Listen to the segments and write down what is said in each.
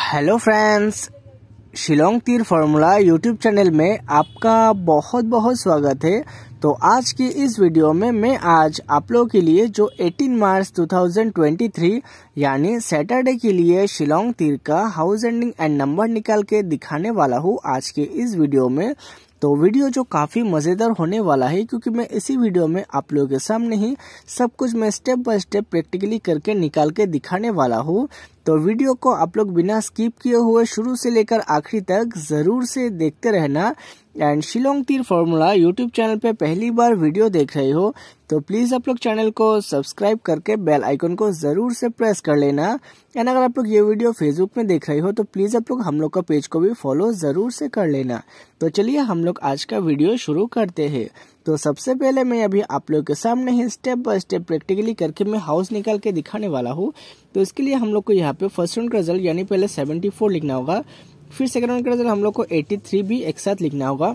hello friends Shillong तीर formula YouTube channel में आपका बहुत बहुत स्वागत है तो आज की इस वीडियो में मैं आज आप लोगों के लिए जो 18 मार्च 2023 यानी सैटरडे के लिए शिलोंग तीर का हाउस एंडिंग एंड नंबर निकाल के दिखाने वाला हूँ आज के इस वीडियो में तो वीडियो जो काफ़ी मज़ेदार होने वाला है क्योंकि मैं इसी वीडियो में आप लोगों के सामने ही सब कुछ मैं स्टेप बाय स्टेप प्रैक्टिकली करके निकाल के दिखाने वाला हूँ तो वीडियो को आप लोग बिना स्किप किए हुए शुरू से लेकर आखिरी तक ज़रूर से देखते रहना एंड शिलोंग तीर फॉर्मूला यूट्यूब चैनल पे पहली बार वीडियो देख रहे हो तो प्लीज़ आप लोग चैनल को सब्सक्राइब करके बेल आइकन को ज़रूर से प्रेस कर लेना एंड अगर आप लोग ये वीडियो फेसबुक में देख रहे हो तो प्लीज़ आप लोग हम लोग का पेज को भी फॉलो ज़रूर से कर लेना तो चलिए हम लोग आज का वीडियो शुरू करते हैं तो सबसे पहले मैं अभी आप लोग के सामने ही स्टेप बाय स्टेप प्रैक्टिकली करके मैं हाउस निकाल के दिखाने वाला हूँ तो इसके लिए हम लोग को यहाँ पे फर्स्ट राउंड का रिजल्ट यानी पहले 74 लिखना होगा फिर सेकेंड राउंड का रिजल्ट हम लोग को 83 भी एक साथ लिखना होगा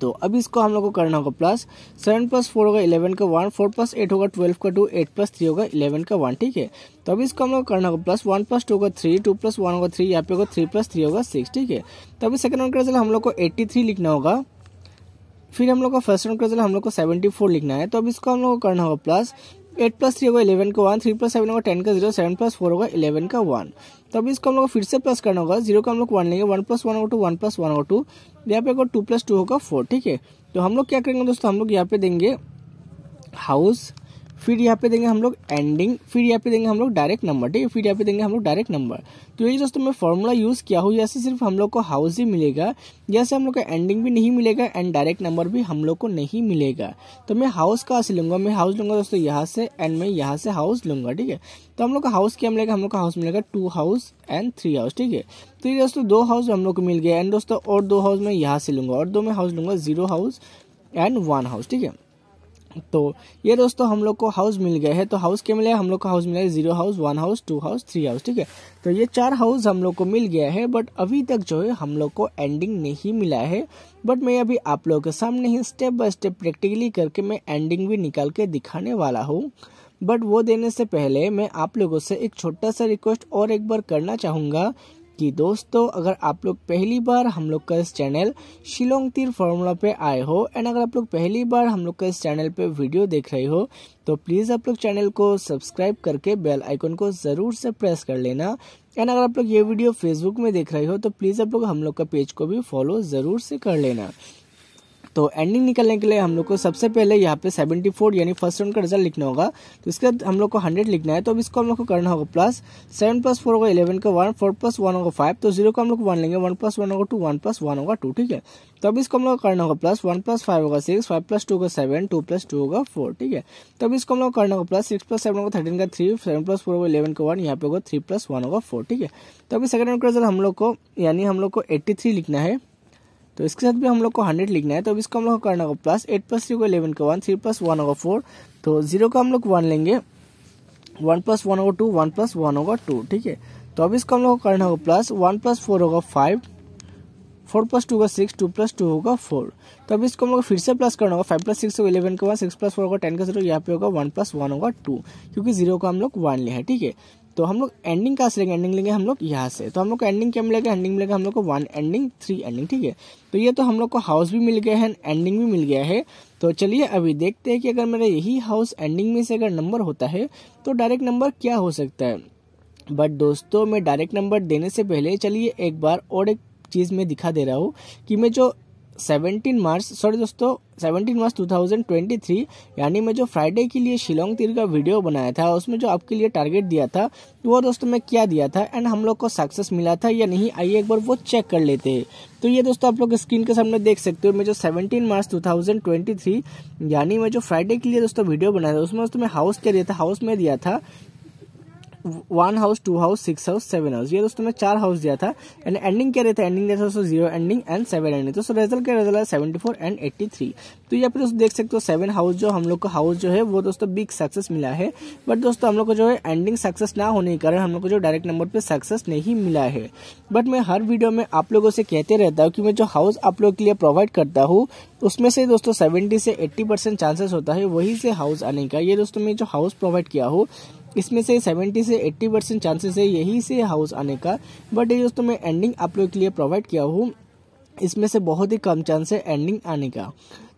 तो अब इसको हम लोग को करना होगा प्लस सेवन प्लस फोर होगा इलेवन का वन फोर प्लस एट होगा ट्वेल्व का टू एट प्लस थ्री होगा इलेवन का वन ठीक है तो अब इसको हम लोग करना होगा प्लस वन प्लस टू होगा थ्री टू प्लस वन होगा थ्री यहाँ पे होगा थ्री प्लस थ्री होगा सिक्स ठीक है तो अभी सेकंड राउंड का रिजल्ट हम लोग को एट्टी थ्री लिखना होगा फिर हम लोग का फर्स्ट राउंड का हम लोग को सेवेंटी फोर लिखना है तो अब इसको हम लोग को करना होगा प्लस एट प्लस थ्री होगा इलेवन का वन थ्री प्लस सेवन होगा टेन का जीरो सेवन प्लस फोर होगा इलेवन का वन तो अभी इसको हम लोग को फिर से प्लस करना होगा जीरो का हम लोग वन लेंगे वन प्लस वन होगा टू वन प्लस वन होगा टू यहाँ पे टू प्लस टू होगा फोर ठीक है तो हम लोग क्या करेंगे दोस्तों हम लोग यहाँ पे देंगे हाउस फिर यहाँ पे देंगे हम लोग एंडिंग फिर यहाँ पे देंगे हम लोग डायरेक्ट नंबर ठीक है फिर यहाँ पे देंगे हम लोग डायरेक्ट नंबर तो ये दोस्तों मैं फॉर्मूला यूज़ किया हूँ या से सिर्फ हम लोग को हाउस ही मिलेगा जैसे हम लोग का एंडिंग भी नहीं मिलेगा एंड डायरेक्ट नंबर भी हम लोग को नहीं मिलेगा तो मैं हाउस कहाँ से लूँगा मैं हाउस लूँगा दोस्तों यहाँ से एंड मैं यहाँ से हाउस लूँगा ठीक है तो हम लोग का हाउस क्या मिलेगा हम लोग का हाउस मिलेगा two house and three house ठीक है तो ये दोस्तों दो हाउस हम लोग को मिल गया एंड दोस्तों और दो हाउस मैं यहाँ से लूँगा और दो मैं हाउस लूँगा zero house and one house ठीक है तो ये दोस्तों हम लोग को हाउस मिल गए हैं तो हाउस के मिले हम लोग को हाउस मिला है zero house one house two house three house ठीक है तो ये चार हाउस हम लोग को मिल गया है बट अभी तक जो है हम लोग को एंडिंग नहीं मिला है बट मैं अभी आप लोगों के सामने ही स्टेप बाय स्टेप प्रैक्टिकली करके मैं एंडिंग भी निकाल के दिखाने वाला हूँ बट वो देने से पहले मैं आप लोगों से एक छोटा सा रिक्वेस्ट और एक बार करना चाहूँगा कि दोस्तों अगर आप लोग पहली बार हम लोग का इस चैनल शिलोंग तीर फार्मूला पे आए हो एंड अगर आप लोग पहली बार हम लोग का इस चैनल पे वीडियो देख रहे हो तो प्लीज़ आप लोग चैनल को सब्सक्राइब करके बेल आइकन को ज़रूर से प्रेस कर लेना एंड अगर आप लोग ये वीडियो फेसबुक में देख रहे हो तो प्लीज़ आप लोग हम लोग का पेज को भी फॉलो ज़रूर से कर लेना तो एंडिंग निकलने के लिए हम लोग को सबसे पहले यहाँ पे 74 यानी फर्स्ट राउंड का रिजल्ट लिखना होगा तो इसके बाद हम लोग को 100 लिखना है तो अब इसको हम लोग को करना होगा प्लस सेवन प्लस फोर होगा इलेवन का वन फोर प्लस वन होगा फाइव तो जीरो को हम लोग वन लेंगे वन प्लस वन होगा टू वन प्लस वन होगा टू ठीक है तो अब इसको हम लोग करना होगा प्लस वन प्लस फाइव होगा सिक्स फाइव प्लस टू होगा सेवन टू प्लस टू होगा फोर ठीक है तो अब इसको हम लोग करना होगा प्लस सिक्स प्लस सेवन होगा थर्टीन का थ्री सेवन प्लस फोर होगा इलेवन का वन यहाँ पे होगा थ्री प्लस वन होगा फोर ठीक है तो अभी सेकंड राउंड का रिजल्ट हम लोग को यानी हम लोग को एट्टी थ्री लिखना है तो इसके साथ भी हम लोग को हंड्रेड लिखना है तो अब इसको हम लोग को करना होगा प्लस एट प्लस थ्री को इलेवन का वन थ्री प्लस वन होगा फोर तो जीरो का हम लोग वन लेंगे वन प्लस वन होगा टू वन प्लस वन होगा टू ठीक है तो अब इसको हम लोग को करना होगा प्लस वन प्लस फोर होगा फाइव फोर प्लस टू का सिक्स टू प्लस टू होगा फोर तो अब इसको हम लोग फिर से प्लस करना होगा फाइव प्लस सिक्स होगा इलेवन का वन सिक्स प्लस फोर होगा टेन का जीरो यहाँ पे होगा वन प्लस वन होगा टू क्योंकि जीरो का हम लोग वन लिया है ठीक है तो हम लोग एंडिंग कहाँ से लेंगे एंडिंग लेंगे हम लोग यहाँ से तो हम लोग को एंडिंग क्या मिलेगा एंडिंग मिलेगा हम लोग को वन एंडिंग थ्री एंडिंग ठीक है तो ये तो हम लोग को हाउस भी मिल गया है एंडिंग भी मिल गया है तो चलिए अभी देखते हैं कि अगर मेरा यही हाउस एंडिंग में से अगर नंबर होता है तो डायरेक्ट नंबर क्या हो सकता है बट दोस्तों मैं डायरेक्ट नंबर देने से पहले चलिए एक बार और एक चीज़ में दिखा दे रहा हूँ कि मैं जो सेवनटीन मार्च सॉरी दोस्तों सेवनटीन मार्च 2023 यानी मैं जो फ्राइडे के लिए शिलोंग तीर का वीडियो बनाया था उसमें जो आपके लिए टारगेट दिया था वो दोस्तों मैं क्या दिया था एंड हम लोग को सक्सेस मिला था या नहीं आइए एक बार वो चेक कर लेते हैं तो ये दोस्तों आप लोग स्क्रीन के सामने देख सकते हो मैं जो सेवनटीन मार्च थ्री यानी मैं जो फ्राइडे के लिए दोस्तों वीडियो बनाया था उसमें दोस्तों में हाउस क्या दिया था हाउस में दिया था one house two house six house seven house ये दोस्तों ने चार हाउस दिया था एंड एंडिंग क्या रहता है एंडिंग रहता है दोस्तों zero ending and seven ending दोस्तों रिजल्ट क्या रिजल्ट है seventy four and eighty three तो यहाँ पे दोस्तों देख सकते हो सेवन हाउस जो हम लोग को हाउस जो है वो दोस्तों बिग सक्सेस मिला है बट दोस्तों हम लोग को जो है एंडिंग सक्सेस ना होने के कारण हम लोग को जो डायरेक्ट नंबर पर सक्सेस नहीं मिला है बट मैं हर वीडियो में आप लोगों से कहते रहता हूँ कि मैं जो हाउस आप लोग के लिए प्रोवाइड करता हूँ उसमें से दोस्तों सेवेंटी से एट्टी परसेंट चांसेस होता है वही से हाउस आने का ये दोस्तों मैं जो हाउस प्रोवाइड किया हूँ इसमें से 70 से 80 परसेंट चांसेस है यही से हाउस आने का बट ये दोस्तों मैं एंडिंग आप लोग के लिए प्रोवाइड किया हूँ इसमें से बहुत ही कम चांस है एंडिंग आने का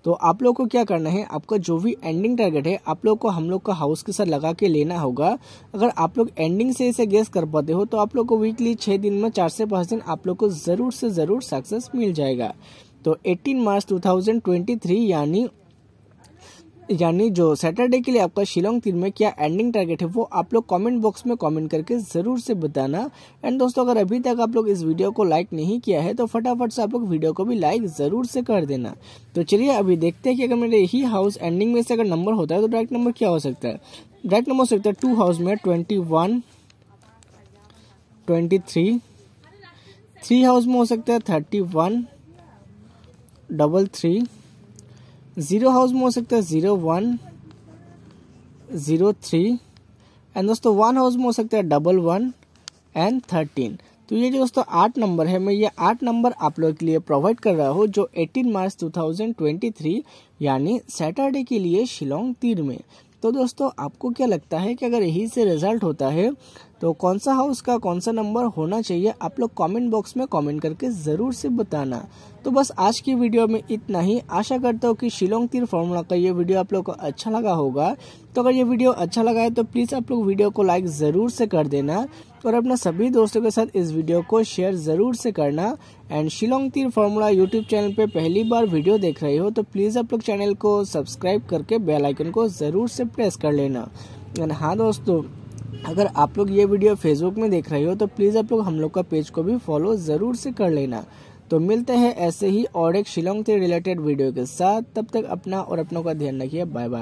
तो आप लोग को क्या करना है आपका जो भी एंडिंग टारगेट है आप लोग को हम लोग का हाउस के साथ लगा के लेना होगा अगर आप लोग एंडिंग से इसे गेस कर पाते हो तो आप लोग को वीकली छः दिन में चार से पाँच दिन आप लोग को ज़रूर से ज़रूर सक्सेस मिल जाएगा तो 18 मार्च 2023 यानी यानी जो सैटरडे के लिए आपका शिलोंग तीन में क्या एंडिंग टारगेट है वो आप लोग कमेंट बॉक्स में कमेंट करके ज़रूर से बताना एंड दोस्तों अगर अभी तक आप लोग इस वीडियो को लाइक नहीं किया है तो फटाफट से आप लोग वीडियो को भी लाइक ज़रूर से कर देना तो चलिए अभी देखते हैं कि अगर मेरे ही हाउस एंडिंग में से अगर नंबर होता है तो डायरेक्ट नंबर क्या हो सकता है डायरेक्ट नंबर हो सकता है टू हाउस में twenty one twenty three three house में हो सकता है thirty one double three zero house में हो सकता है zero one zero three and दोस्तों वन हाउस में हो सकता है डबल वन एंड थर्टीन तो ये जो दोस्तों आठ नंबर है मैं ये आठ नंबर आप लोगों के लिए प्रोवाइड कर रहा हूँ जो 18 मार्च 2023 यानी सैटरडे के लिए शिलोंग तीर में तो दोस्तों आपको क्या लगता है कि अगर यही से रिजल्ट होता है तो कौन सा हाउस का कौन सा नंबर होना चाहिए आप लोग कमेंट बॉक्स में कमेंट करके ज़रूर से बताना तो बस आज की वीडियो में इतना ही आशा करता हूँ कि शिलोंग तीर फॉर्मूला का ये वीडियो आप लोग को अच्छा लगा होगा तो अगर ये वीडियो अच्छा लगा है तो प्लीज़ आप लोग वीडियो को लाइक ज़रूर से कर देना और अपना सभी दोस्तों के साथ इस वीडियो को शेयर ज़रूर से करना एंड शिलोंग तीर फार्मूला यूट्यूब चैनल पे पहली बार वीडियो देख रहे हो तो प्लीज़ आप लोग चैनल को सब्सक्राइब करके बेलाइकन को ज़रूर से प्रेस कर लेना एंड हाँ दोस्तों अगर आप लोग ये वीडियो फेसबुक में देख रहे हो तो प्लीज़ आप लोग हम लोग का पेज को भी फॉलो ज़रूर से कर लेना तो मिलते हैं ऐसे ही और एक शिलोंग से रिलेटेड वीडियो के साथ तब तक अपना और अपनों का ध्यान रखिए बाय बाय